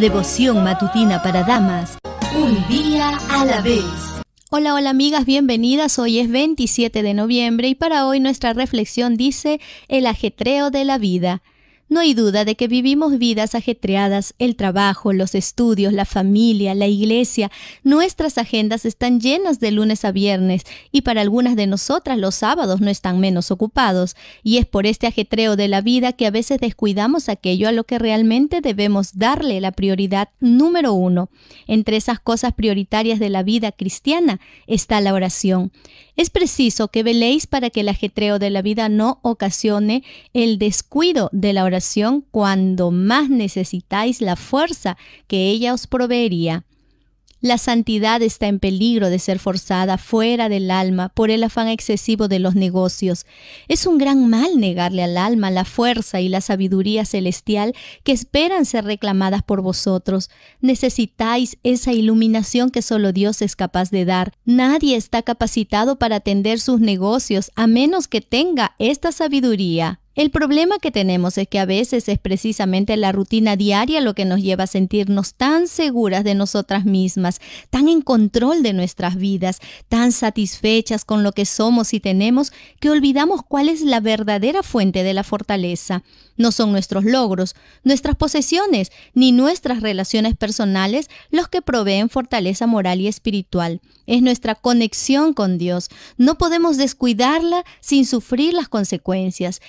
devoción matutina para damas. Un día a la vez. Hola, hola amigas, bienvenidas. Hoy es 27 de noviembre y para hoy nuestra reflexión dice el ajetreo de la vida. No hay duda de que vivimos vidas ajetreadas, el trabajo, los estudios, la familia, la iglesia. Nuestras agendas están llenas de lunes a viernes y para algunas de nosotras los sábados no están menos ocupados. Y es por este ajetreo de la vida que a veces descuidamos aquello a lo que realmente debemos darle la prioridad número uno. Entre esas cosas prioritarias de la vida cristiana está la oración. Es preciso que veléis para que el ajetreo de la vida no ocasione el descuido de la oración cuando más necesitáis la fuerza que ella os proveería. La santidad está en peligro de ser forzada fuera del alma por el afán excesivo de los negocios. Es un gran mal negarle al alma la fuerza y la sabiduría celestial que esperan ser reclamadas por vosotros. Necesitáis esa iluminación que solo Dios es capaz de dar. Nadie está capacitado para atender sus negocios a menos que tenga esta sabiduría. El problema que tenemos es que a veces es precisamente la rutina diaria lo que nos lleva a sentirnos tan seguras de nosotras mismas, tan en control de nuestras vidas, tan satisfechas con lo que somos y tenemos, que olvidamos cuál es la verdadera fuente de la fortaleza. No son nuestros logros, nuestras posesiones, ni nuestras relaciones personales los que proveen fortaleza moral y espiritual. Es nuestra conexión con Dios. No podemos descuidarla sin sufrir las consecuencias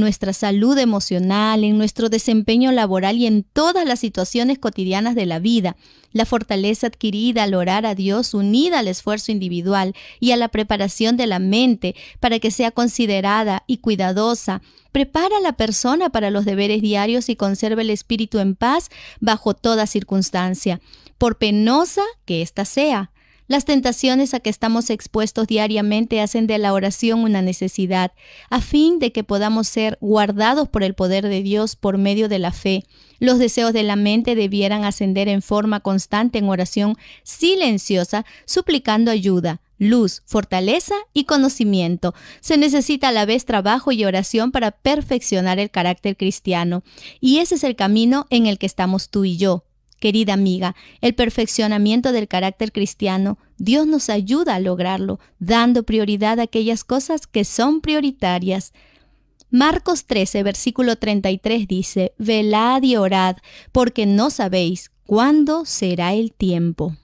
nuestra salud emocional, en nuestro desempeño laboral y en todas las situaciones cotidianas de la vida. La fortaleza adquirida al orar a Dios unida al esfuerzo individual y a la preparación de la mente para que sea considerada y cuidadosa, prepara a la persona para los deberes diarios y conserva el espíritu en paz bajo toda circunstancia, por penosa que ésta sea. Las tentaciones a que estamos expuestos diariamente hacen de la oración una necesidad, a fin de que podamos ser guardados por el poder de Dios por medio de la fe. Los deseos de la mente debieran ascender en forma constante en oración silenciosa, suplicando ayuda, luz, fortaleza y conocimiento. Se necesita a la vez trabajo y oración para perfeccionar el carácter cristiano. Y ese es el camino en el que estamos tú y yo, Querida amiga, el perfeccionamiento del carácter cristiano, Dios nos ayuda a lograrlo, dando prioridad a aquellas cosas que son prioritarias. Marcos 13, versículo 33 dice, Velad y orad, porque no sabéis cuándo será el tiempo.